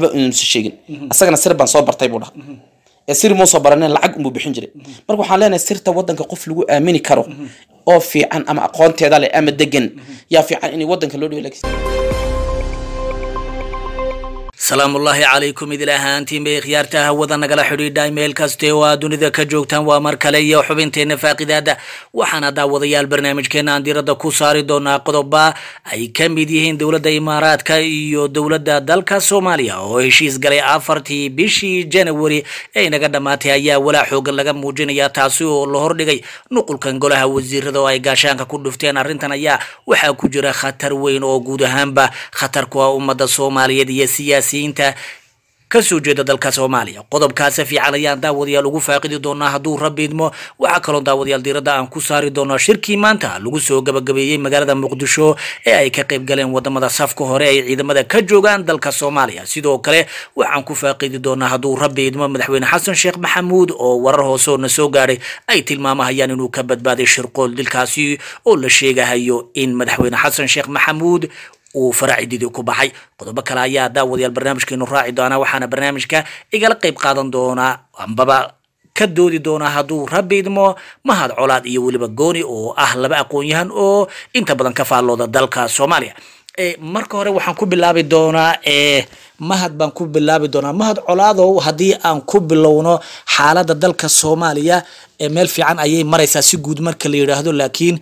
waxba inuusan sheegin asagana sir baan soo bartay buu dhaha ee sir muu soo baranin lacag unbuu bixin jiray marka waxaan leenahay sirta waddanka qof lagu aamini karo oo fiican ama aqoonteeda leh ama degan yaa fiican in waddanka loo dhigo salaamullaahi calaykum idil ahaantiin bay khiyaarta hawada nagala xidhiidha meel kaste oo aad dunida ka joogtaan waa mar kale iyo xubinteenna faaqidaada waxaana daawadayaal barnaamijkeena aan diiradda ku saari doonaa qodoba ay ka mid yihiin dowladda imaaraadka iyo dowladda dalka soomaaliya oo heshiis galay afartii bishii janawari ee inaga dhammaatay ayaa walaa xoogan laga muujinaya taasi oo la hordhigay nuqulkan golaha wasiirada oo ay gaashaanka ku dhufteen arrintan ayaa waxaa ku jira khatar weyn oo guud ahaanba khatar ku ah ummada soomaaliyeed iyo siyaasi muwaadiniinta kasoo jeeda dalka soomaaliya qodobkaasa fiican ayaan daawadayaal ugu faaqidi doonaa hadduu rabbi idmo waxaa kaloo daawadayaal diiradda aan ku saari doonaa shirkii maanta lagu soo gabagabeeyey magaalada muqdisho ee ay ka qayb galeen wadamada safka hore ay ciidamada ka joogaan dalka soomaaliya sidoo kale waxaan ku faaqidi doonaa hadduu rabbi idmo madaxweyne xasan sheekh maxamuud oo warar hooseo na soo gaadhay ay tilmaamahayaan inuu ka badbaaday shirqool dilkaasi oo la sheegahayo in madaxweyne xasan sheekh maxamuud uu faraacididii ku baxay qodobo kale ayaa daawadayaal barnaamijkeenu raaci doonaa waxaana barnaamijka igala qayb qaadan doonaa ambaba ka doodi doonaa hadduu rabbi idmo mahad colaad iyo weliba gooni oo ah laba aqoon-yahan oo inta badan ka faallooda dalka soomaaliya marka hore waxaan ku bilaabi doonaa mahad baan ku bilaabi doonaa mahad colaadow haddii aan ku bilowno xaalada dalka soomaaliya ee meel fiican ayay maraysaa si guud marka la yidhaahdo laakiin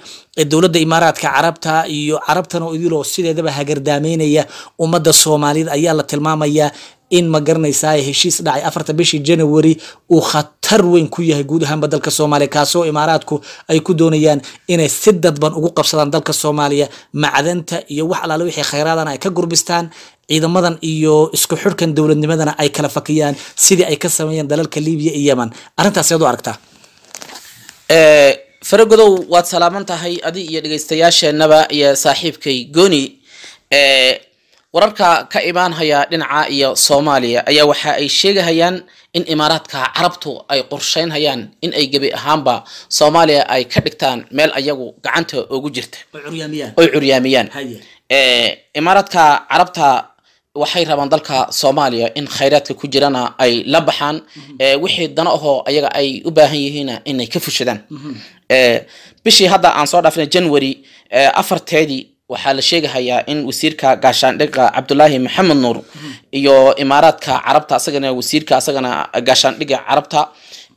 dowladda imaaraadka carabta iyo carabtana idiloo sideedaba hagardaameynaya ummadda soomaaliyeed ayaa la tilmaamayaa in ma garanaysaa heshiis dhacay afarta bishii january uu khatar weyn ku yahay guud ahaanba dalka soomaaliya kaasoo imaaraadku ay ku doonayaan inay si dadban ugu qabsadaan dalka soomaaliya macdanta iyo wax alaale wixii khayraadana ay ka gurbistaan ciidamadan iyo isku xurhkan dowladnimadana ay kala fakiyaan sidii ay ka sameeyeen dalalka libiya iyo yeman arrintaas yaad u aragtaa eh, faragodow waad salaaman tahay adi iyo dhegeystayaasheenaba iyo saaxiibkay gooni eh, wararka ka imaanhaya dhinaca iyo soomaaliya ayaa waxa ay sheegahayaan in imaaraadka carabtu ay qorsheynhayaan in ay gebi ahaanba soomaaliya ay ka dhigtaan meel ayagu gacanta ugu jirta oy curyaamiyaan eh, imaaraadka carabta waxay rabaan dalka soomaaliya in khayraadka ku jirana ay la baxaan mhm. eh, wixii dana ahoo ayaga ay u baahan yihiinna inay ka fushadaan mhm. eh, bishii hadda aan soo dhaafina janwari eh, afarteedii waxaa la sheegahayaa in wasiirka gaashaandhiga cabdulaahi maxamed nuur mhm. iyo imaaraadka carabta asagana wasiirka asagana gaashaandhiga carabta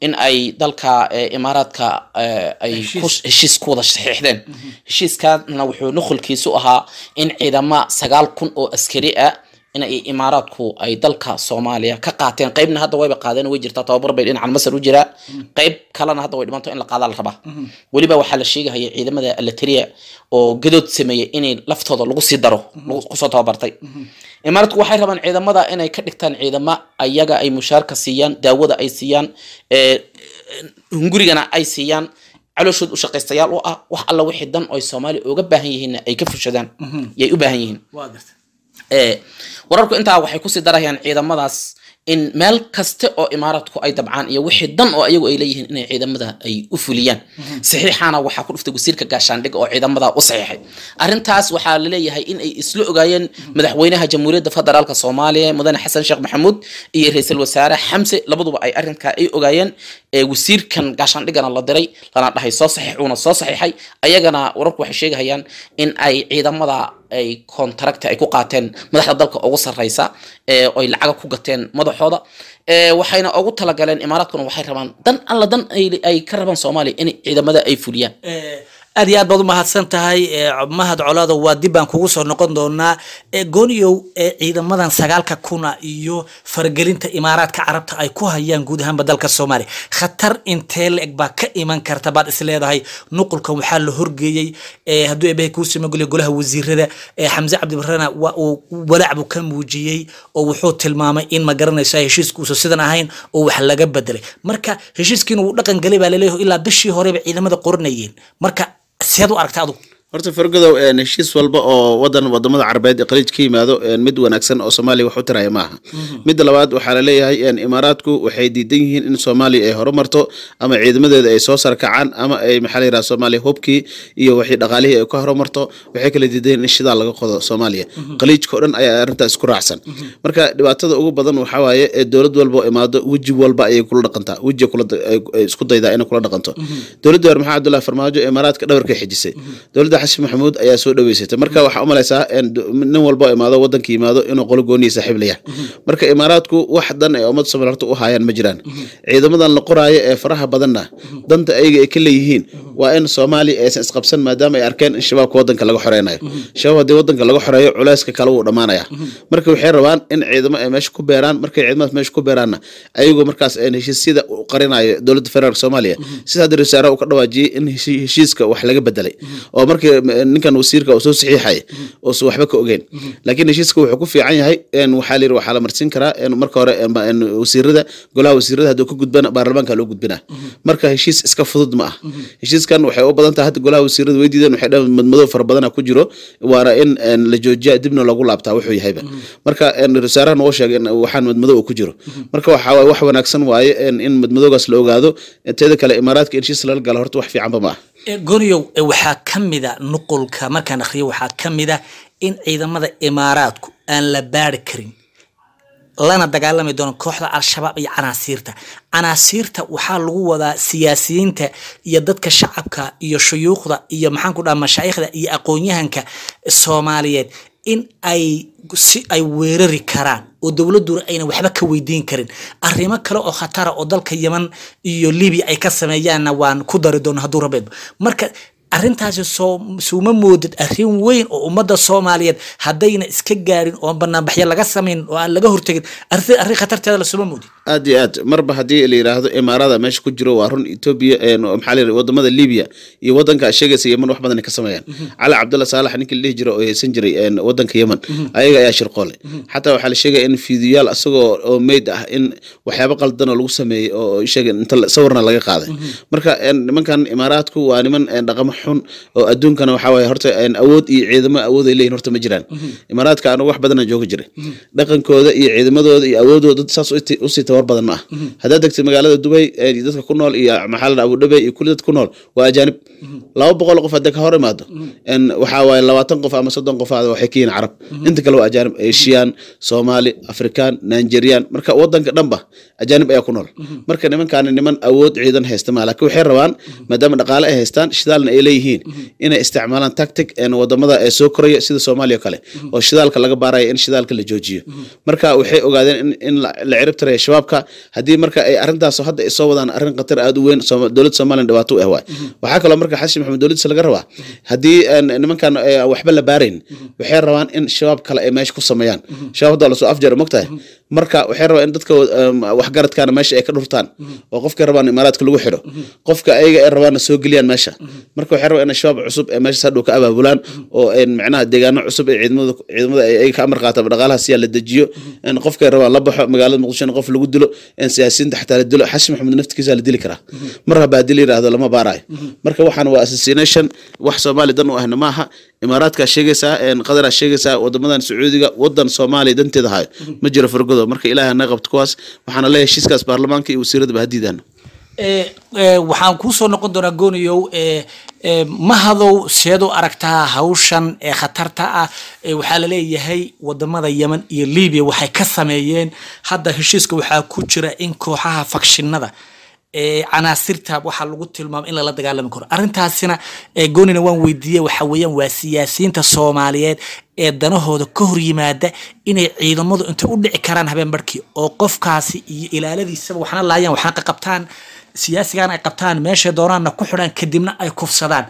in ay dalka imaaraadka ay heshiis ku wada saxiixdeen heshiiskana wuxuu nuqulkiisu ahaa in ciidama sagaal kun oo askari ah in ay imaaraadku ay dalka soomaaliya ka qaateen qaybna hadda wayba qaadeen way jirtaa tababar bay dhinacan masar u jiraa qayb kalena hadda way dhimanto in la qaadaa la rabaa weliba waxaa la sheegahaya ciidamada alatariya oo gadood sameeya inay laftooda lagu sii daro kusoo tababartay imaaraadku waxay rabaan ciidamada inay ka dhigtaan ciidamo ayaga ay mushaarka siiyaan daawada ay siiyaan hungurigana ay siiyaan calooshood u shaqaystayaal u ah wax alla wixii dan oy soomaaliya uga baahan yihiinna ay ka fushadaan uhuh. yay u baahan yihiin wararku intaa waxay kusii darayaan ciidamadaas in meel kaste oo imaaradku ay dabcaan iyo wixii dan oo iyagu ay leeyihiin inay ciidamada ay u fuliyaan mhm. saxiixaana waxaa ku dhuftay wasiirka gaashaandhig oo ciidamada u saxiixay arrintaas waxaa la leeyahay in ay isla ogaayeen mhm. madaxweynaha jamhuuriyadda federaalka soomaaliya mudane xasan sheekh maxamuud iyo ra-iisul wasaare xamse labaduba ay arrinkaa ay ogaayeen wasiirkan gaashaandhigana la diray lana dhahay soo saxiix uuna soo saxiixay ayagana wararku waxay sheegahayaan in ay ciidamada ay contract ay ku qaateen madaxda dalka ugu sareysa oy lacaga ku gateen madaxooda waxayna ugu talagaleen imaaraadkuna waxay rabaan dan alla dan ay ka rabaan soomaaliya in ciidamada ay fuliyaan aad iyo aad baad u mahadsan tahay mahad colaada waa dib baan kugu soo noqon doonaa gooniyow ciidamadan sagaalka kuna iyo faragelinta imaaraadka carabta ay ku hayaan guud ahaanba dalka soomaaliya khatar intee la-eg baa ka iman karta baad isleedahay nuqulkan waxaa la horgeeyey hadduu eebahay kuu simagoliya golaha wasiirada xamse cabdibarana waa uu walaac ka muujiyey oo wuxuu tilmaamay in ma garanayso heshiiskuusa sidan ahayn oo wax laga bedelay marka heshiiskiina wuu dhaqan galay baa laleeyahay ilaa bishii horeba ciidamada qoranayeen marka seed u aragta horta fargodow heshiis eh, walba oo wadan wadamada carabeed ee qaliij ka yimaado eh, mid wanaagsan oo soomaaliya wax u taraya maaha mhm. midda labaad waxaa la leeyahay eh, imaaraadku waxay diidan yihiin in soomaaliya ay horumarto ama ciidamadeeda ay soo sarkacaan ama ay maxaa la yidhaha soomaaliya hubkii iyo waxii dhaqaalihii ay ka horumarto waxay kala diidan in shidaal laga qodo soomaaliya qaliijka mhm. oo dhan ayaa arrintaas isku raacsan mhm. marka dhibaatada ugu badan waxaa waaye ee dowlad walba oo imaado weji walba ayay kula dhaqantaa weji isku daydaa inay kula dhaqanto dowladda hoer maxamed abdullahi farmaajo imaaraadka dhabarkay xijisay dowladda xashi maxamuud ayaa soo dhaweysatay marka waxaa u nin walbo imaado wadanka yimaado inuu qolo gooniya saaxiib marka imaaraadku wax dan ay ummadda somalierta u haayaan ma jiraan ciidamadan la qoraayo ee faraha badanna danta ayaga ay ka leeyihiin waa in soomaaliya aysan isqabsan maadaama ay arkeen in shabaabka wadanka laga xoreynayo shabaab haddii wadanka laga xoreeyo culeyska kale wuu dhammaanaya marka waxay rabaan in ciidamo ay meesha ku beeraan markay ciidamadaas meesha ku beeraanna ayagoo markaas aan heshiisyada u qarinayo dowladda federaalk soomaaliya sida hadda rasaare uu ka dhawaajiyey in heshiiska wax laga bedelay oo markii eh, ninkan wasiirka uu soo saxiixay uusan waxba ka ogeyn laakiin heshiiska wuxuu ku fiican yahay waxaa la yiri waxaa la marsin karaa marka hore wasiirada golaha wasiirada hadduu ka gudbana baarlamaanka loo gudbinaa marka heshiis iska fudud ma ah heshiiska kiiskan waxay u badan tahay hadda golaha wasiirada way diideen waxay dhaheen madmadow fara badana ku jiro waana in la joojiya dibna lagu laabtaa wuxuu yahayba marka wasaaraha noo sheegay in waxaan madmadow ku jiro marka waxa wax wanaagsan waaye in madmadowgaas la ogaado teeda kale imaaraadka in shiis lala gala horta wax fiicanba ma ah goniyow eh, waxaa ka mida nuqulka markaan akhriyo waxaa ka mida in ciidamada imaaraadku aan la baari karin lana dagaalami doono kooxda al-shabaab iyo canaasiirta canaasiirta waxaa lagu wadaa siyaasiyiinta iyo dadka shacabka iyo shuyuukhda iyo maxaanku dhaha mashaayikhda iyo aqoonyahanka soomaaliyeed in ay si ay weerari karaan oo dowladduna ayna waxba ka weydiin karin arrimo kale oo khatara oo dalka yeman iyo libiya ay ka sameeyaanna waan ku dari doono hadduu rabeedba marka arintaasi suuma moodid arin weyn oo ummadda soomaaliyeed haddayna iska gaarin oon banaanbaxyo laga samayn oo aan laga hortegin arrin khatarteeda la suma moodid aad iyo aad marba haddii la yidhaahdo imaarada meesha ku jiro waa run etoobiya eh, maxaa wadamada libiya iyo wadanka sheegaysa yeman wax badan ka sameeyaan cali cabdalla saalax ninkii la dhihi jira oo haysan jiray eh, wadanka yeman ayaga ayaa shirqoole xataa waxaa la sheegaya in fiidiyoyaal isagoo oo meyd ah in waxyaabo qaldanoo lagu sameeyey oo sheega inta sawirna laga qaaday marka eh, nimankan imaaraadku waa niman dhaqamo xun oo adduunkana waxaa waye horta awood iyo ciidamo awood ay leeyihin horta ma jiraan imaaraadka anu wax badana jooga jiray dhaqankooda iyo ciidamadooda iyo awoodooda saas usii tabar badan ma ah haddaad degtid magaalada dubay dadka ku nool iyo maxaa abudhabey iyo kulli dad ku nool waa ajaanib mhm. laba boqol qof hadda ka hor imaado mhm. waxaa labaatan qof ama soddon qof waxay ka yihiin carab inta kale waa ajaanib eshiyaan soomaali afrikaan nigeriyaan marka wadanka dhanba ajaanib ayaa ku nool marka nimankaani niman awood ciidan haysta maa laakiin waxay rabaan maadaama dhaqaale ay haystaan shidaalna ay leeyihiin inay isticmaalaan tactic wadamada ee soo koraya sida soomaaliya kale oo shidaalka laga baaraya in shidaalka la joojiyo marka waxay ogaadeen in la ciribtiraya shabaab shabaabka haddii marka ay arintaas hadda soo wadaan arin khatar aad u weyn dowlada somalilan dhibaato u ah waay waxaa kaloo marka xashi maxamed dowladdiisa laga rabaa haddii eh, nimankan eh, waxba la baarayn waxay rabaan in shabaab kale ay meesha ku sameeyaan shabaab hadda lasoo afjara mogtahay marka waxay rabaan in dadka waxgaradkana meesha ay ka dhurtaan oo qofkay rabaan imaaraadka lagu xidho qofka ayaga ay rabaanna soo geliyaan meesha marka waxay rabaan in shabaab cusub ee meeshaas hadhow ka abaabulaan oo micnaha deegaano cusub ee ciidamada ay ka amar qaataan dhaqaalahaas la dejiyo qofkay rabaan la baxo magaalada muqdisho qof lagu dilo siyaasiyiinta xataa la dilo xasan maxamed naftikiisa la dili karaa mar habaa dil yirahdo lama baarayo marka waxaan waa assassination wax soomaali dan u ahna maaha imaaraadkaa sheegaysaa qadaraa sheegaysaa wadamadan sacuudiga wadan soomaaliya danteeda hayo ma jiro fargodo marka ilaah na qabto kuwaas waxaana leeyahay heshiiskaas baarlamaanka iyo wasiiradda ba hadiidaana Eh, eh, waxaan kuusoo noqon doonaa gooniyow eh, mahadow seedo aragtaa hawshan ee khatarta ah waxaa la leeyahay wadamada yemen iyo libiya waxay ka sameeyeen hadda heshiiska waxaa ku jira in kooxaha fakshinada canaasirta waxaa lagu tilmaamay in lala dagaalami karo arintaasina goonina waan weydiiyey waxa weeyaan waa siyaasiyiinta soomaaliyeed ee danahooda ka hor yimaada inay ciidamadu intay u dhici karaan habeen barhkii oo qofkaasi iyo ilaaladiisaba waxna laayaan waxna qaqabtaan siyaasigan ay qabtaan meeshay doonaanna ku xidhaan kadibna ay kufsadaan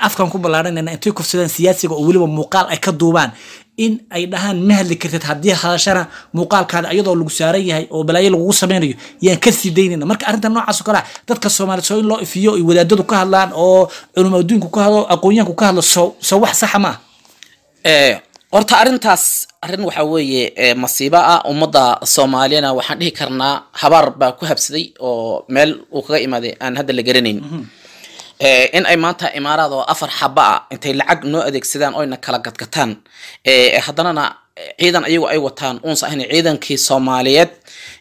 afkan ku ballaadhanayna intay kufsadaan siyaasiga oo weliba muuqaal ay ka duubaan in ay dhahaan ma hadli kartid haddii hadashana muuqaalkaada iyadoo lagu saaran yahay oo balaayo lagugu samaynayo yaan ka sii daynayna marka arrintan noocaas oo kale ah dadka soomaaliyeed soo in loo ifiyo ay wadaadadu ka hadlaan oo culimo adduunku ka hadlo aqoonyahanku ka hadlo soo soo wax saxa ah maa horta arintaas arin waxa weeye masiibo ah ummadda soomaaliyana waxaan dhihi karnaa habaar baa ku habsaday oo meel uu kaga imaaday aan hadda la garanayn mhm. in ay maanta imaaraad oo afar xaba ah intay lacag noo adeegsadaan oyna kala gadgataan haddanana ciidan ayagu ay wataan uunsa ahna ciidankii soomaaliyeed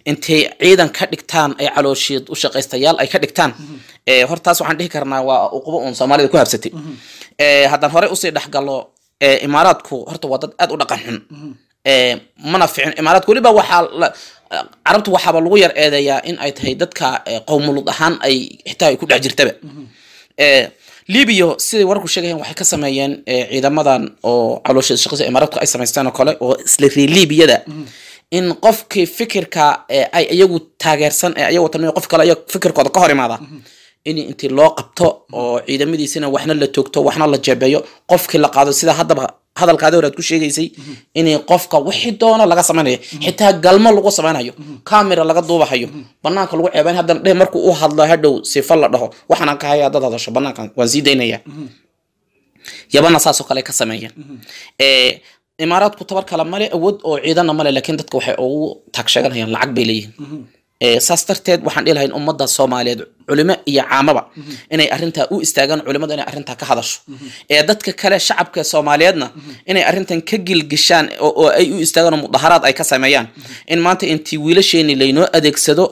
intay ciidan ka dhigtaan ay calooshiid u shaqaystayaal ay ka dhigtaan mhm. hortaas waxaan dhihi karnaa waa uqubo uun soomaalida ku habsatay mhm. haddaan horey usii dhexgalo imaaraadku horta waa dad aad u dhaqan xun mana ficin imaaraadku weliba waxaa carabtu waxaaba lagu yar eedeeyaa in ay tahay dadka qowmulud ahaan ay xitaa ay ku dhex jirtaba libiya siday wararku sheegayaan waxay ka sameeyeen ciidamadan oo caloosha shaqisa imaaraadku ay samaysteen oo kale oo isla reer liibiyada in qofkii fikirka ay iyagu taageersan ee iyagu tamay qof kale ayaa fikirkooda ka hor imaada in intii loo qabto oo ciidamadiisina waxna la toogto waxna la jeebeeyo qofkii la qaado sida haddaba hadalkaadi hore ku sheegaysay in qofka wixii doono laga samaynayo xitaa galmo lagu samaynayo camera laga duubahayo banaanka lagu ceebayn haddana dhe markuu u hadlo hadhow sifa la dhaho waxaanaan ka hayaa dad hadasho banaankan waan sii daynaya yabana saasoo kale ka sameeyeen imaaraadku tabar kale male awood oo ciidanna male laakiin dadka waxay ugu tagsheeganayaan lacag bay leeyihin Eh, saas darteed waxaan dhihi lahayn ummadda soomaaliyeed culimo iyo caamaba mhm. inay arinta u istaagaan culimadu inay arrintaa ka hadasho mhm. ee dadka kale shacabka soomaaliyeedna mhm. inay arintan ka gilgishaan oo ay u istaagaan oo mudaharaad ay ka sameeyaan in maanta intii wiilasheeni laynoo adeegsado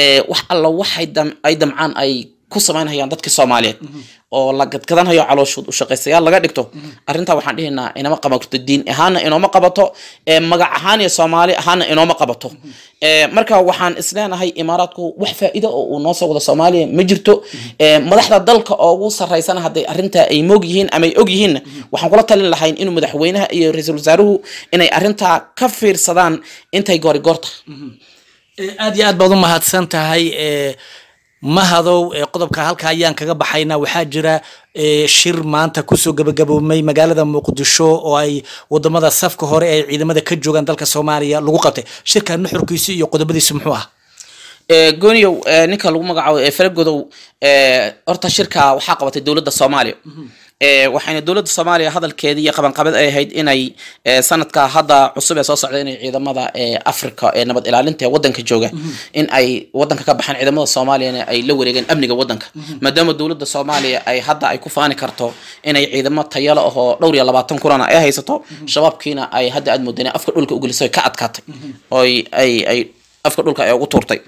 eh, wax alla waxay ay damcaan ay ku samaynhayaan dadka soomaaliyeed oo la gadgadanhayo calooshood ushaqaystayaal laga dhigto arrintaa waxaan dhihaynaa inama qabato diin ahaana inooma qabato magac ahaan iyo soomaali ahaana inooma qabato marka waxaan isleenahay imaaraadku wax faa'iido oo uu noosoo wado soomaaliya ma jirto madaxda dalka ugu sarraysana hadday arrintaa ay moog yihiin ama waxaan kula talin lahayn inuu madaxweynaha iyo ra-iisul wasaaruhu inay arrintaa ka fiirsadaan intay goorigoorta aad iyo aad baad u mahadsan tahay ma hadow eh, qodobka halka ayaan kaga baxayna waxaa jira eh, shir maanta kusoo gabagaboomay magaalada muqdisho oo ay wadamada safka hore ee ciidamada ka joogaan dalka soomaaliya lagu qabtay shirka nuxurkiisu iyo qodobadiisu muxuu ah eh, gooniyow ninka lagu magacaabo faragodow horta shirka waxaa qabatay dowladda soomaaliya mhm. Eh, waxayna dowladda soomaaliya hadalkeedii iyo qabanqabad ay ahayd inay eh, sanadka hadda cusub ee soo socda inay ciidamada eh, africa ee nabad ilaalinta ee wadanka jooga mhm. in ay wadanka ka baxaan ciidamada soomaaliyana ay la wareegeen amniga wadanka mhm. maadaama dowladda soomaaliya ay hadda ay ku faani karto inay ciidamo tayala ahoo dhowr iyo labaatan kulana ay haysato mhm. shabaabkiina ay hadda aad moodana afka dhulka ugelisay ka adkaatay oy afka dhulka ay ugu tuurtay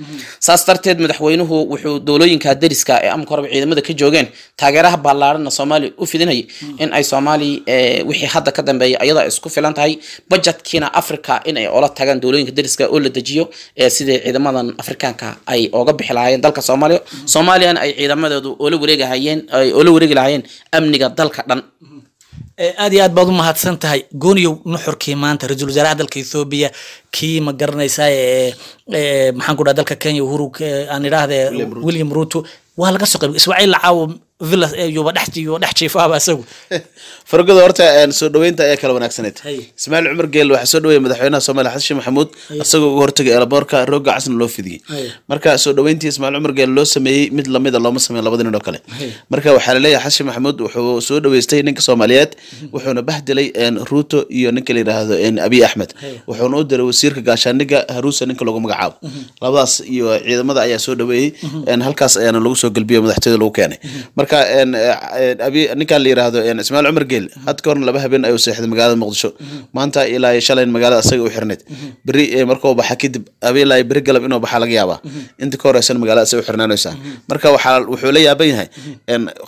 saas darteed madaxweynuhu wuxuu doolooyinka dariska ee amanka horeba ciidamada ka joogeen taageeraha ballaarana soomaaliya u fidinayay in ay soomaaliya eh, wixii hadda ka dambeeya iyada isku filan tahay bajetkiina africa in ay tagaan doolooyinka dariska oo la dejiyo eh, sidai ciidamadan afrikaanka ay oga bixi lahaayeen dalka soomaaliya soomaaliyana ay ciidamadoodu oola wareegahayeen ay oola wareegi lahaayeen amniga dalka dhan eh, aad iyo aad baad u mahadsan tahay gooniyow nuxurkii maanta ra-iisul wasaaraha dalka ethoobiya kii ma garanaysaa eh, eh, maxaan ku dhaha dalka kenya uhuru eh, aan idhaahde william ruto waa laga soo qayb ismaaciil lacaawo villa yuba dhex yuba dhex jiifaaba isagu fargada horta soo dhaweynta ayaa kala wanaagsaneyd ismaaciil cumar geel waxaa soo dhaweeyay madaxweynaha soomaaliya xasan maxamuud isagoo uga hortagay eelaboorka roogga casna loo fidiyey marka soo dhaweyntii ismaaciil cumar geel loo sameeyey mid lamida looma sameyn labada nin oo kale marka waxaa la leeyahay maxamuud wuxuu soo dhaweystay ninka soomaaliyeed mm-hmm. wuxuuna bahdilay ruto iyo ninka la yidhaahdo abiy axmed wuxuuna u diray wasiirka gaashaaniga haruusa ninka lagu magacaabo labadaas iyo ciidamada ayaa soo dhaweeyey halkaas ayaana lagu soo gelbiyo madaxtooyada lagu keenay marka ninkaan la yiraahdo ismaail cumar geel had horna laba habeen ayuu seexday magaalada muqdisho maanta ilaa iyo magaalada asaga u xirnayd beri markuu baxa kadib abilaa beri galab inuu baxaa laga yaabaa inta ka horeysan magaalada asaga u xirnaanaysaa marka wuxuu la yaaban yahay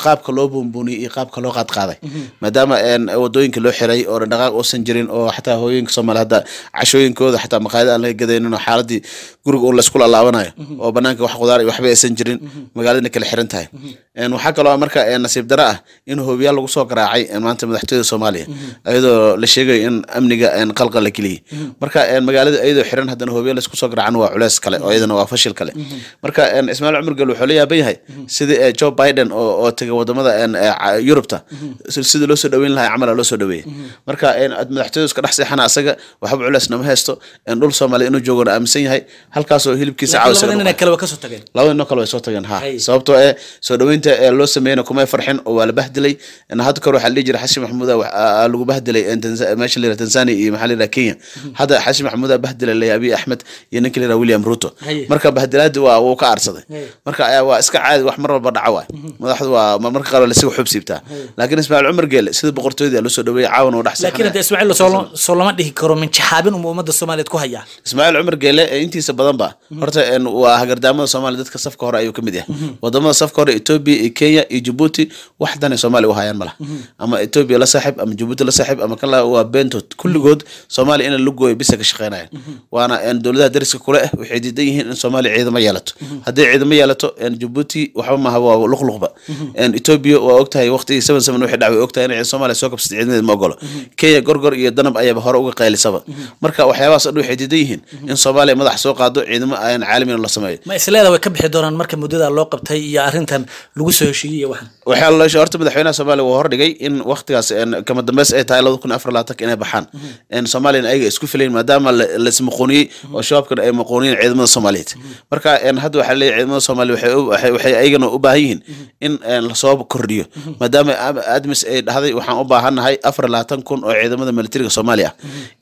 qaabka loo buunbuuniyey iyo qaabka loo qaadqaaday maadaama wadooyinka loo xiray oo dhaqaaq uusan jirin oo xataa hooyooyinka soomaali hadda cashooyinkooda xitaa maqaayada aan laga gadaynin oo xaaladii guriga un laysku laalaabanayo oo mhm. banaanka wax qudaar iyo waxba aysan jirin mhm. magaaladana kala xiran tahay mhm. waxaa kaloo marka nasiib dara ah in hoobiyaal lagu soo garaacay maanta madaxtooyada soomaaliya iyadoo la sheegayo in amniga qalqal la geliyey marka magaalada iyadoo xiran haddana hoobiyaal laysku soo garaacana waa culeys kale oo iyadana waa fashil kale marka ismaaciil cumar gel wuxuu la yaaban yahay sidii joe biden oo tegay wadamada yurubta sidii loo soo dhaweyn lahaa camala loo soo dhaweeyey marka madaxtooyada iska dhex seexana asaga waxba culeysnama haysto dhul soomaaliya inuu joogona aaminsan yahay halkaasoo hilibkiisa caawislabadinoo kale way soo tageen ha sababtoo eh soo dhaweynta eh, loo sameeyena kumay farxin oo waa la bahdilay had kor waxaa dhihi jira xashi maxamuuda ah, ah, ah, lagu bahdilay eh, eh, meesha layra tanzania iyo maxaa layra kenya mm-hmm. hadda xashi maxamuuda bahdilay laya abiy axmed iyo ninka layra william ruto marka bahdilaadi waa wuu ka aarsaday marka waa iska caadi wax mar walba dhaca waay mm-hmm. madaxdu waa marmarka qaar waa lasiga xub laakiin ismaaciil cumar geele sida boqortooyadii loo soo dhaweeyay caawan oo dhex soomaaliyeed ku hayaan ismaaciil cumar geele eh, intiisa badanba horta eh, waa hagardaamada soomaliya dadka safka hore ayuu ka yahay mhm. wadamada safka hore etoobiya iyo eh, kenya iyo jabuuti wax danay soomaaliya u hayaan malaha mhm. ama etoobiya la saaxiib ama jabuuti la saaxiib ama kala waa beentood kulligood soomaaliya ina la gooyo bisa ka shaqeynayaan mhm. waana dowladaha dariska kule ah waxay diidan yihiin in soomaaliya ciidamo yeelato hadday ciidamo yeelato jabuuti waxba maaha waa luqluqba etoobiya waa ogtahay waqtigii seven seven waxay dhacay ogtahay inay soomaaliya soo kabsatay ciidamadeed ma ogolo kenya gorgor iyo danab ayaaba hore uga qaylisaba marka waxyaabahaas dhow xidiidan yihiin in soomaaliya madax soo qaado ciidamo aan caalamina la sameeyo ma isleeda way ka bixi doonaan marka muddada loo qabtay iyo arrintan lagu soo heshiiyey iyo waxan waxaa la horta madaxweynaha soomaaliya waa hordhigay in wakhtigaas kama dambeys ay tahay laba kun afar laatanka inay baxaan mhm. soomaaliyana ayaga isku filayn maadaama laismaqooniyey mhm. oo shabaabkana ay maqooniyeen ciidamada soomaaliyeed mhm. marka hadda waxaa leeyahy ciidamada soomaaliya waxay ayagana u baahan yihiin in lasoo kordhiyo maadaama admis ay dhahday waxaan u baahannahay afar laatan kun oo ciidamada milatariga soomaaliya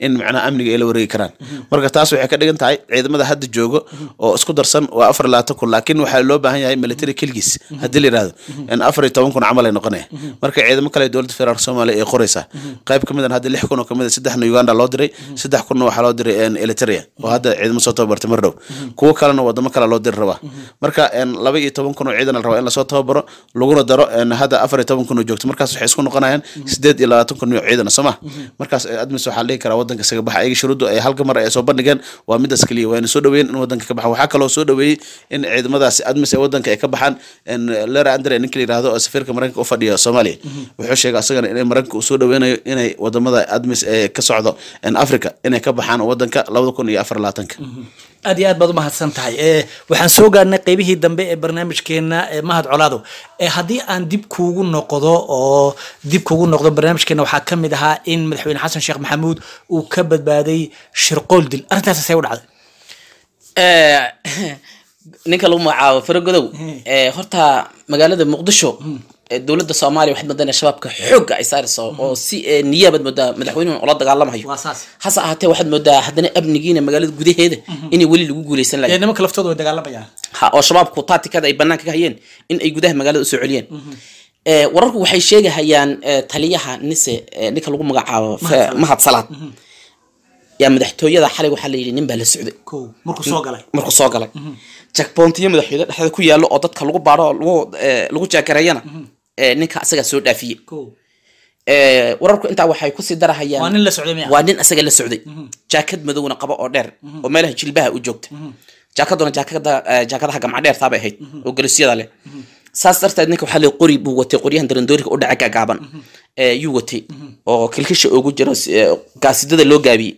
in macnaha amniga ay la wareegi karaan marka taas waxay ka dhigan tahay ciidamada hadda joogo oo isku darsan waa afar labaatan kun laakiin waxaa loo baahan yahay military kilgis haddii la yirahdo afar iyo toban kun camal ay noqonaya marka ciidamo kale dowladda federaalk soomaaliya ay qoraysaa qayb ka midan ah hadda lix kun oo ka mida ah saddexna uganda loo diray saddex kunna waxaa loo diray eliteria oo hadda ciidamo soo tababartay mar dhow kuwo kalena wadamo kale loo diri rabaa marka laba iyo toban kun oo ciidan la rabaa in lasoo tababaro laguna daro hadda afar iyo toban kun oo joogto markaas waxay isku noqonayaan sideed iyo labaatan kun oo ciidana soo maha markaas eh, admis waxaa la dhihi karaa waddanka isaga ayaga shuruuddu ay halgam mar ay soo bandhigeen waa midaas keliya waana soo dhaweeyen in wadanka ka baxaan waxaa kaloo soo dhaweeyey in ciidamadaasi admis ee wadanka ay ka baxaan lera andre ninka la yirahdo safiirka mareykanka u fadhiya soomaaliya mhm. wuxuu sheegay asagana in mareykanka uu soo dhaweynayo inay wadamada admis ee ka socdo africa inay ka baxaan wadanka labada kun iyo afar labaatanka mhm aad iyo aad baad umahadsan tahay waxaan soo gaarnay qeybihii dambe ee barnaamijkeena mahad colaado haddii aan dib kuugu noqdo oo dib kuugu noqdo barnaamijkeena waxaa ka mid ahaa in madaxweyne xasan sheekh maxamuud uu ka badbaaday shirqool dil arrintaas see u dhacday ninka lagu magacaabo faragodow hmm. horta magaalada muqdisho hmm dowladda soomaaliya waxaad moodana shabaabka xooga ay saarayso oo si niyaabaad moodaa madaxweynuhu ula dagaalamahayo hase ahaatee waxaad moodaa haddana amnigiina magaalada gudaheeda mhm. inay weli lagu guuleysan lahayn nimanka laftooda way dagaalamayaan ha oo shabaabku taatikada ay banaanka ka hayeen in ay gudaha magaalada usoo celiyeen mhm. wararku waxay sheegahayaan taliyaha nise ninka lagu magacaabo mahad salaad mhm. yaa madaxtooyada xalay waxaa la yidhi nin baa la socday markuu soo galay jakboontiyo madaxtooyada dhexdeeda ku yaallo oo dadka lagu baadho lagu jaakareeyana Eh, ninka asagaa soo dhaafiye eh, wararku intaa waxay kusii darahayawaa nin asaga la socday mhm. jaakad madowna qaba oo dheer mhm. oo meelaha jilbaha u joogta mhm. jaakaduna eh, jaakadaha gamca dheertaabay ahayd oo galisyada leh saas darteed ninka waxaa le qori buu watay qoryahan darandooriga u dhaca gaagaaban yuu watay oo kilkisha ugu jiro gaasidada loo gaabiyey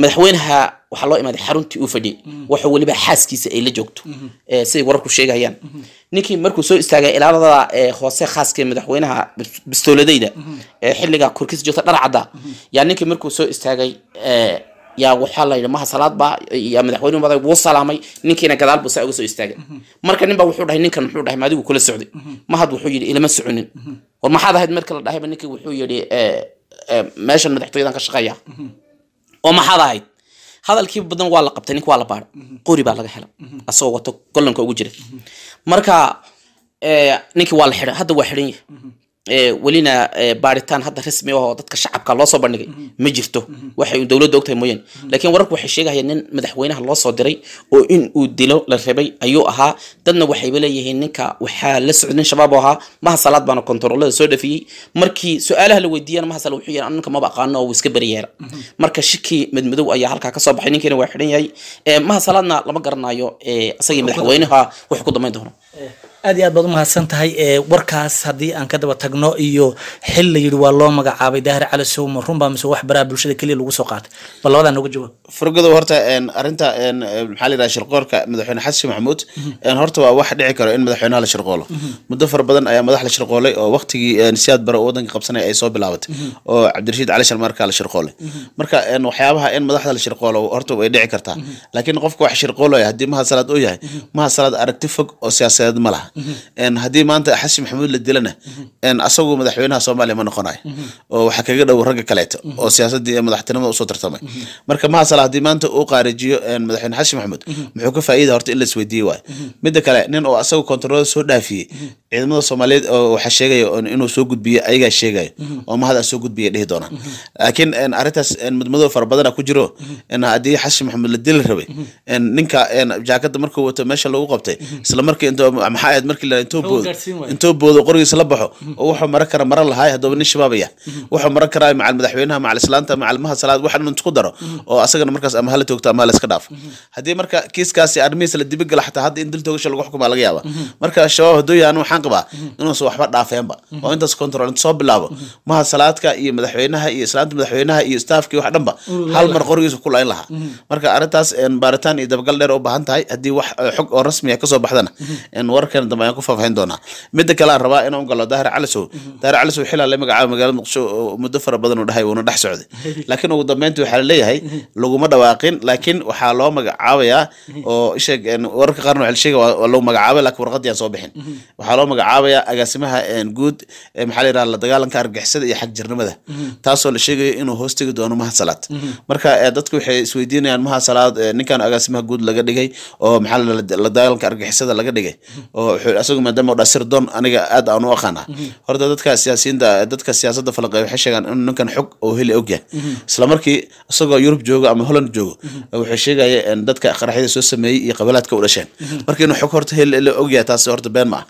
madaxweynaha waxaa loo imaaday xaruntii uu fadhiyey mm-hmm. waxa weliba xaaskiisa ay la joogto mm-hmm. eh, siday wararku sheegayaan mm-hmm. ninkii markuu soo istaagay ilaalada eh, hoose khaaska madaxweynaha bistooladeyda eh, xilliga korkiisa joogta dhar yaa ninkii markuu soo istaagay yaa waxaa la yidhi maha salaad baa yaa madaxweynuhu madag wuu salaamay ninkiina gadaal buu saa uga soo istaagay marka nin wuxuu dhahay ninkan muxuu dhahay maadigu kula socday ma wuxuu yidhi ilama soconin war maxaad ahayd marka la dhahayba ninkii wuxuu yidhi meeshan madaxtooyadan ka shaqeeya oo maxaad ahayd hadalkii badan waa la qabtay ninka waa la baara mhm. qori baa laga helay mhm. asagoo wato golanka ugu jira marka eh, ninkii waa la xidha hadda waa xidhan yahay mhm welina baaritaan hadda rasmi ah oo dadka shacabka loosoo bandhigay mm-hmm. ma jirto mm-hmm. waxay dowladda ogtahay mooyaane mm-hmm. lakiin wararku waxay sheegahayeen nin madaxweynaha loosoo diray oo in uu dilo la rabay ayuu ahaa dadna waxayba leeyihiin ninka waxaa la socday nin shabaab oo ahaa mahasalaad baana kontaroolada soo dhafiyey markii su-aalaha la weydiiyana mahasal wuxuu yidhi ninka maba aqaano oo wuu iska beriyeela marka shikii madmadow ayaa halkaa kasoo baxay ninkiina waa xidhan yahay mahasalaadna lama garanayo isagii madaxweynaha wuxuu ku dambeyn doono aad iyo aad baad umahadsan tahay warkaas haddii aan ka daba tagno iyo xil la yidhi waa loo magacaabay daahir cali sowma runbaa mise wax baraha bulshada keliya lagu soo qaatay bal labadaa nooga jawaab furgadow horta arrinta maxaa la yidhaha shirqoolka madaxweyne xasan maxamuud horta waa wax dhici karo in madaxweynaha la shirqoolo muddo fara badan ayaa madax la shirqoolay oo waqtigii siyaad bare wadanka qabsanaya ay soo bilaabatay oo cabdirashiid cali sharmaarkaa la shirqoolay marka waxyaabaha in madaxda la shirqoolo horta way dhici kartaa laakiin qofka wax shirqoolaya haddii mahasalaad uu yahay mahasalaad aragti fog oo siyaasadeed ma laha haddii maanta xasan maxamuud la dilana asagoo madaxweynaha soomaaliya ma noqonayo oo waxa kaga dhow ragga kaleeto oo siyaasadii madaxtinimada usoo tartamay marka mahasal haddii maanta uu qaarijiyo madaxweyne xasan maxamuud muxuu ka faa'iida horta in la isweydiiye waayo midda kale nin oo asaga kontaroolada soo dhaafiyey ciidamada soomaaliyeed waxaa sheegaya inuu soo gudbiyo ayagaa sheegaya mhm. oo mahad soo gudbiya dhihi doonaan mhm. laakiin arrintaas madmadow fara badana ku jiro mhm. haddii xasan maxamed la dili rabay ninka jaakada markuu wato meesha lagu qabtay isla markii maxaa ahayd boodo qorigiisa la baxo oo wuxuu maran kara maran lahaay haddaba nin shabaabaya wuxuu maran karaa macal madaxweynaha macal islaanta macalmaha salaad waxan intu ku daro oo asagana markaas ama hala toogto ama hala iska dhaafo haddii marka kiiskaasi arrimihiisa la dibigala xataa hadda in dil toogasha lagu xukumaa laga yaaba marka shabaab hadduu yahaan waxaan waxaan qabaa inuusan waxba dhaafeenba oo intaas control inta soo bilaabo maha salaadka iyo madaxweynaha iyo islaanta madaxweynaha iyo staafkii wax dhanba hal mar qorigiisa ku layn lahaa marka arrintaas baaritaan iyo dabagal dheer u baahan tahay haddii wax e, xog oo rasmiya ah kasoo baxdana warkan dambe ayaan ku faahfaahin doonaa mida kale aan rabaa inaan galo daahir calisow daahir calisow xilaa la magacaabo magaalada muqdisho muddo fara badan uu dhahay wuuna dhex socday laakiin ugu dambeyntii waxaa la leeyahay laguma dhawaaqin laakiin waxaa loo magacaabayaa oo sheeg wararka qaarna waxa la sheegaya waa lagu magacaabay laakiin warqaddii aan soo bixin waxaa loo magacaabaya agaasimaha guud maxaa layiraa la dagaalanka argixisada iyo xagjirnimada taasoo la sheegaya inuu hoostegi doono mahad marka dadku waxay isweydiinayaan mahad ninkan agaasimaha guud laga dhigay oo maxaa la dagaalanka argixisada laga dhigay oo isagu maadaama dhasir doon aniga aad aan u aqaana horta dadka siyaasiyiinta dadka siyaasadda falanqeeya waxay sheegaan inuu ninkan xog oo heli ogyahay isla isagoo yurub joogo ama holland joogo wuxuu sheegaya dadka qaraxyada soo sameeyey iyo qabalaadka u dhasheen marka inuu xog horta heli ogyahay taasi horta been ma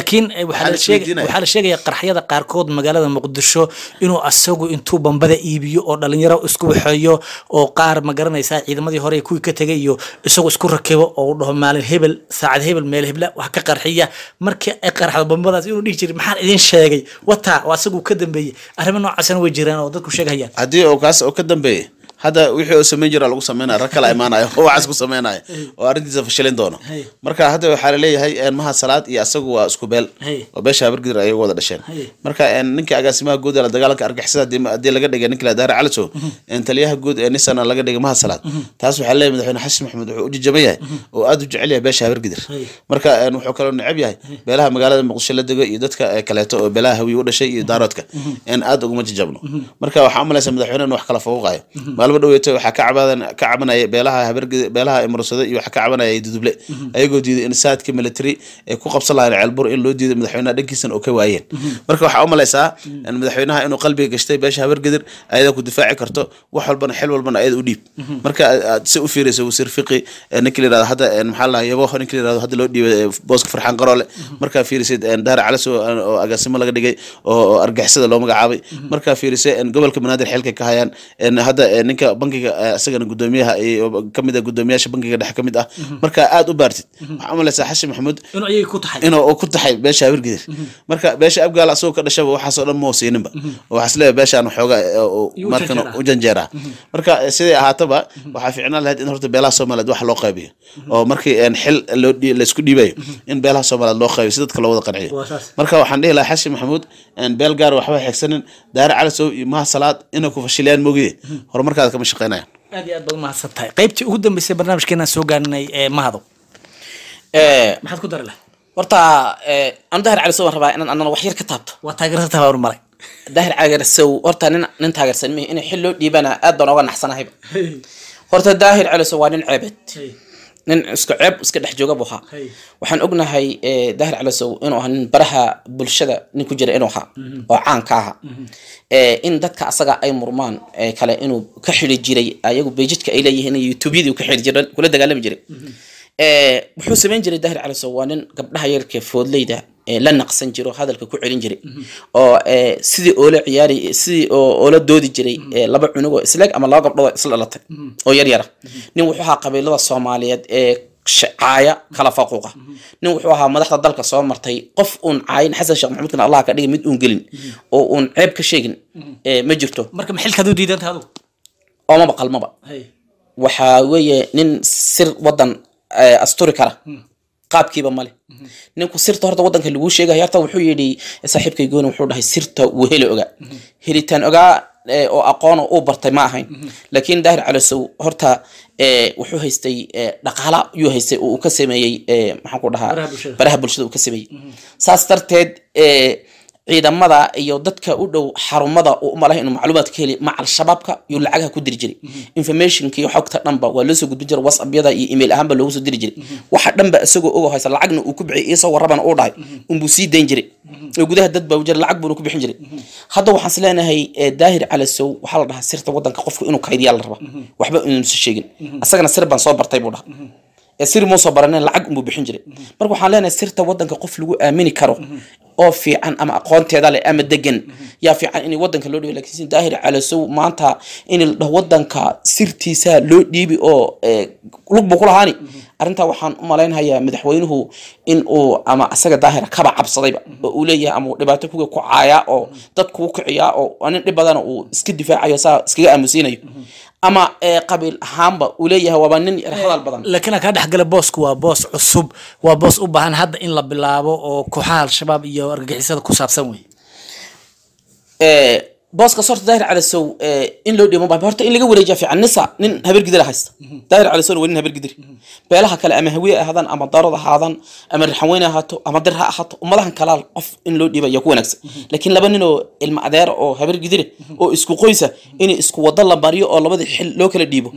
ah laakiin eh, waxaa la sheegaya qaraxyada qaarkood magaalada muqdisho inuu asagu intuu bambada iibiyo oo dhalinyaro isku waxeeyo oo qaar magaranaysaa ciidamadii hore kuwii ka tegay iyo isagu isku rakibo oo u dhaho maalin hebel saacad hebel meel hebla wax ka qarxiya markii ay qarxdo bambadaas inuu dhihi jiray maxaan idin sheegay wataa oo asagu ka dambeeyey arrimo noocaasna way jiraan oo dadku sheegayaan haddii oo kaas oo ka dambeeye hadda wixii oo samayn jira lagu sameynaya rag kala imaanaya oo waxaas ku sameynaya oo arrintiisa fashilin doono marka hadda waxaa laleeyahay maha salaad iyo asagu waa isku beel oo beesha habargidir ayay wada dhasheen marka ninka agaasimaha guud ee dagaalanka argixisada haddii laga dhigay ninka ladaare caliso mm-hmm. taliyaha guud ee nisana laga dhigay maha salaad mm-hmm. taas waxaa leeyahay madaxweyne xasan maxamed wuxuu u jajaban yahay mm-hmm. oo aada u jecel yahay beesha habargidir marka wuxuu kaloo necab yahay beelaha magaalada muqdisho la dego iyo dadka kaleeto oo beelaha hawiye u dhashay iyo daaroodka aada uguma jajabno marka waxaa u malaysa madaxweyne in wax kala fooqayo maalmo dhaweeto waxaa ka caban ka cabanaya beelaha habargeda beelaha ay iyo waxaa ka cabanaya duduble ayagoo diiday in saadka military ay ku qabsan lahayn ceelbur in loo diiday madaxweynaha dhankiisana oo ka waayeen marka waxaa u malaysaa madaxweynaha inuu qalbiga gashtay beesha habargedir ayadaa ku difaaci karto wax walbana xil walbana ayada u dhiib marka aad si u fiirayso wasiir fiqi ninka layirahdo hadda maxaa la yabo ninka layirahdo hadda loo dhiibay booska farxaan qaroole markaa fiirisid daara calaso oo agaasimo laga dhigay oo argixisada loo magacaabay markaa fiirisay gobolka banaadir xilka ka hayaan hadda ninka bankiga eh, isagana gudoomiyaha eh, kamid ah gudoomiyaasha bankiga dhexe kamid ah mhm. marka aad u baartid waxaa umalaysaa xashin maxamuud inuu ku taxay beesha hawirgedir mhm. marka beesha abgaal asagoo ka dhashaba waxaasoo dhan moosiininba mhm. waxaa isleeyahay beeshaan waxoogaa eh, u janjeeraa marka siday ahaataba waxaa fiicnaan lahayd in horta beelaha somaliyeed wax loo qaybiyo oo markii xil laysku dhiibayo in beelaha somaliyeed loo qaybiyo si dadka loo wada qanciyo marka waxaan dhihi lahaa xashin maxamuud beel gaar ah, waxba xigsanin daare calasow iyo maha salaad inay ku fashiliyaan moogiye horumarkaas aad kama shaqeynayaan aad iyo aad baad umahadsan qaybtii ugu dambeysay barnaamijkeenaan soo gaarinay ee eh, mahado eh, maxaad ku dari lahay horta eh, anu dahir calisow baan rabaa inaan anana wax yar ka taabto waa taageersata baan maray dahir calisow horta nin nin taageersan mihi inay xil loo dhiibana aad baan oga naxsanahayba horta daahir calisow waa nin ceebeed nin iska ceeb iska dhex jooga bu ahaa waxaan ognahay eh, daahir calasow inuu ahaa nin baraha bulshada nin ku jira inuu ahaa mhm. oo caan ka mhm. eh, in dadka asaga ay murmaan eh, kale inuu ka xili jiray ayagu bejidka ay leeyihiin youtubyadii ka xili jiray kula dagaalami jiray mhm. Eh, wuxuu samayn jiray dahir caliso waa nin gabdhaha yarka foodleyda eh, la naqsan jiro hadalka ku celin jiray oo eh, sidii oola ciyaari sidii oola doodi jiray laba cunugoo isleeg ama laba gabdhood isla dhalatay oo yaryara nin wuxuu ahaa qabiilada soomaaliyeed ee caaya kala faquuqa nin wuxuu ahaa madaxda dalka soo martay qof uun caayin xasan sheekh maxamuudkan allah ka dhigay mid uun gelin oo uun ceeb ka sheegin ma jirto marka ma diidantaadu oomaba qalmaba waxaa weeye nin sir wadan asturi kara qaabkiiba male ninku sirta horta wadanka laguu sheegay horta wuxuu yidhi saaxiibkay gooni wuxuu dhahay sirta wuu heli ogaa helitaan ogaa oo aqoon uu bartay ma ahayn laakiin daahir calasow horta wuxuu haystay dhaqaala yuu haystay oo uu ka sameeyey maxaan dhahaa baraha bulshada uu ka sameeyey saas darteed ciidamada iyo dadka u dhow xarumada uu umalahay inuu macluumaad ka heli ma al-shabaabka yuu lacagaha ku diri jiray informationka iyo xogta dhanba waa loo gudbin jiray whatsappyada iyo email ahaanba loogu soo diri jiray waxa dhanba isagoo oga haysa lacagna uu ku bixiyay isoo warrabana uu dhahay unbuu sii dayn jiray oo gudaha dad baa jira lacag buuna ku bixin jiray hadda waxaan is leenahay daahir calasow waxaa la dhahaa sirta waddanka qofka inuu kaydiyaa la rabaa waxba inuusa sheegin asagana sir baan soo bartay buu dhaha sir muuse baranen lacag unbuu bixin jiray marka waxaan leenahay sirta wadanka qof lagu aamini karo oo fiican ama aqoonteeda leh ama degan yaa fiican in wadanka loo dhiibo lakiin daahir calasow maanta in wadanka sirtiisa loo dhiibi oo lug buu arrintaa waxaan u malaynhayaa madaxweynuhu in ama isaga daahira kaba cabsadayba oo uu leeyahay ama dhibaato kuga ku oo dad kuu kiciyaa oo anin dhib badana uu iska difaacayo saa iskaga aamusiinayo ama eh, qabiil ahaanba uu leeyahay waaba nin hadal badan laakiin kaa dhexgala boosku waa boos cusub waa boos u baahan hadda in la bilaabo oo kooxaha al-shabaab iyo argagixisada ku saabsan wey eh, booskaas horta daahir calasow eh, in loo dhiibo mabaahi horta in laga wareejiya fiican nisa nin habeer gidira haysta mhm. daahir calasowna waa nin habeer gidiri mhm. beelaha kale ama hawiye ahaadaan ama daarad ahaadaan ama rixanweyne ahaato ama dir ha ahaato ummadahan kalaal qof in loo dhiiba ayaa ku wanaagsan mhm. laakiin laba nin oo ilma adeer oo habeer gidire oo isku qoysa in isku wado la baryo oo labadii xil loo kala dhiibo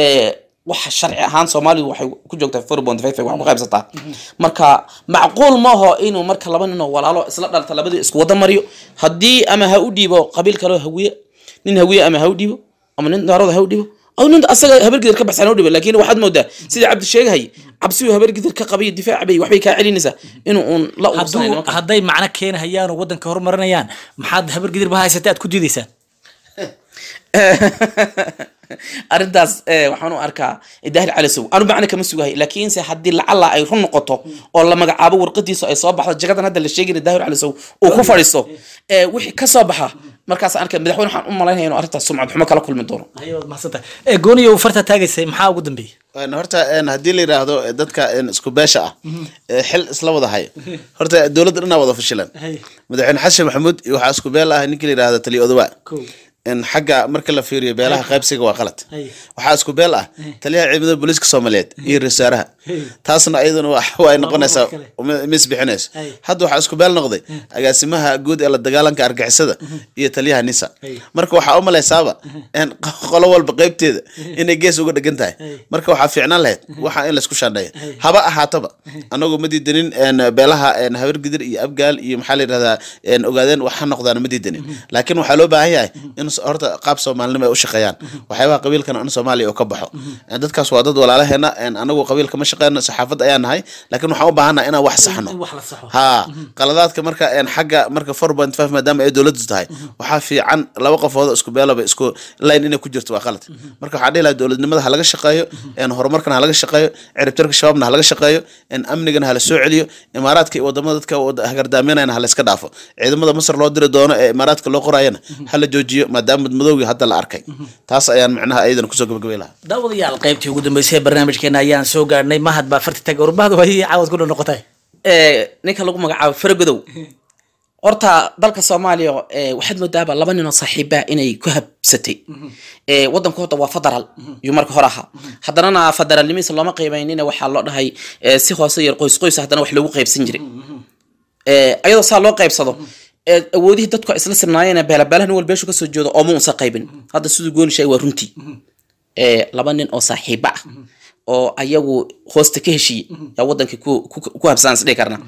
eh, waxa sharci ahaan soomaalidu waxay ku joogtaa wax ku qaybsataa marka macquul maaho inuu marka laba ninoo walaalo isla dhalta labadii isku wada mariyo haddii ama ha u dhiibo qabiil kaleo hawiye nin hawiye ama ha u dhiibo ama nin daaroda ha u dhiibo aw nin asaga ka baxsan ha u waxaad moodaa sidii cabdi sheegahayay cabsiyu habargidir ka qabayo difaac bay waxbay kaa celinaysaa inuu uun la hadday macno keenahayaan oo waddanka horumarinayaan maxaad habargidirba haysata aad ku diidaysaan arintaas eh, waxaan u arkaa daahir cali sow anu macno kama sugahay laakiinse haddii lacalla ay run noqoto oo la magacaabo warqadiisa ay soo baxdo jagadan hadda la sheegayna daahir cali sow uu ku fadhiisto eh, wixii ka soo baxa markaas arka madaxweyne waxaan u malaynaya inu arrintaas sumcad xumo kala kulmi doono eh, gooniyo farta taagaysay maxaa ugu dambeeyey horta haddii la yidhaahdo dadka isku beesha ah mhm. xil isla wada hayo horta dowladda dhanaa wada fashilan madaxweyne xashin maxamuud waxaa isku beel ah ninkii la yidhaahdo taliyo xagga marka la fiiriyo beelaha qaybsiga waa qalad waxaa isku beel ah taliyaha ciidamada booliiska soomaaliyeed iyo rasaaraha taasna ayaduna way noqonaysaa misbixinayso hadda waxaa isku beel noqday agaasimaha guud ee la dagaalanka argixisada iyo taliyaha nisa marka waxaa u malaysaaba qolo walba qeybteeda inay gees uga dhegan tahay marka waxaa fiicnaan lahayd waxaa in laysku shaandheeya haba ahaataba anagoo ma diidanin beelaha habargidir iyo abgaal iyo maxaa la yidhahdaa ogaadeen waxaa noqdaan ma diidanin laakiin waxaa loo baahan yahay in horta qaab soomaalinimo ay u shaqeeyaan waxyaabaha qabiilkan an soomaaliya oo ka baxo eh, dadkaas waa dad walaalaheena eh, anagu qabiilka ma shaqeyno saxaafad ayaa nahay laakiin waxaan u baahanaa inaan wax saxno haa qaladaadka marka eh, xagga marka four point five maadaama ay dowladdu tahay waxaa fiican laba qofoodoo isku beeloba isku line inay ku jirto waa qalad marka waxaa dhihi lahaa dowladnimada ha laga shaqeeyo horumarkana ha laga shaqeeyo ciribtirka shabaabna ha laga shaqeeyo amnigana ha la soo celiyo imaaraadka iyo wadamada dadka hagardaaminayna ha la dhaafo ciidamada masar loo diri doono ee imaaraadka loo qoraayana ha la joojiyo maadaama madmadowgii hadda la arkay taas ayaan micnaha ayadana kusoo gabagabay lahaa daawadayaal qaybtii ugu dambeysay barnaamijkeena ayaan soo gaadhnay mahad baa fartitag ormahad waay caawad kudha noqotay ninka lagu magacaabo faragodow horta dalka soomaaliya waxaad moodaaba laba ninoo saaxiiba inay ku habsatay wadanku horta waa federal yuu marka hore ahaa haddanana federaalnimadiisa looma qeybaynina waxaa loo dhahay si hoose yar qoys qoys haddana wax loogu qeybsan jiray ayadoo saa loo qeybsado awoodihii dadku isla sibnaayeen beelabeelahni wal beeshu kasoo jeedo ooma unsa qaybin hadda siduu goonishay waa runtii laba nin oo saaxiiba ah oo ayagu hoosta ka heshiiye yaa wadankii ku habsaan isdhihi karna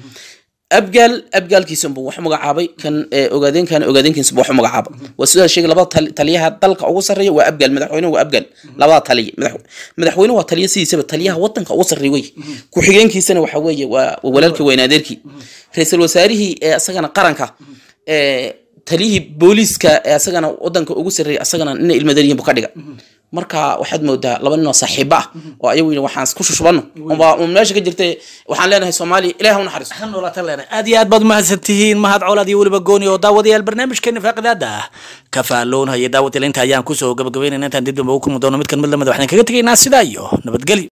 abgaal abgaalkiisunbu wax magacaabay kan ogaadeenkan ogaadeenkiisunbu wax magacaabay waa sidaa sheegay labada taliyaha dalka ugu sarreeya waa abgaal madaxweynuhu waa abgaal labada taliya madaxweynuhu waa taliya sidiisaba taliyaha wadanka ugu sarreeya wey ku-xigeenkiisana waxa weeye waa walaalkii weynaadeerkii ra-iisul wasaarihii isagana qaranka taliyihii booliiska ee asagana wadanka ugu sarreeyay asagana nina ilmadaryihin bu ka dhiga marka waxaad moodaa laba ninoo saaxiiba ah oo ayagu yidhi waxaan ku shushubano meesha ka jirtay waxaan leenahay soomaaliya ilaah u naxariiso aad iyo aad baad mahadsantihiin mahad iyo weliba gooni oo daawadayaal barnaamijkeena faaqidaada ah kafaalloonhaya ayaan kusoo gabagabeynayna intaan dib dambe ugu kulmi doono midkan mid lamid ah waxaan kaga tegaynaa sidaa iyo nabadgelyo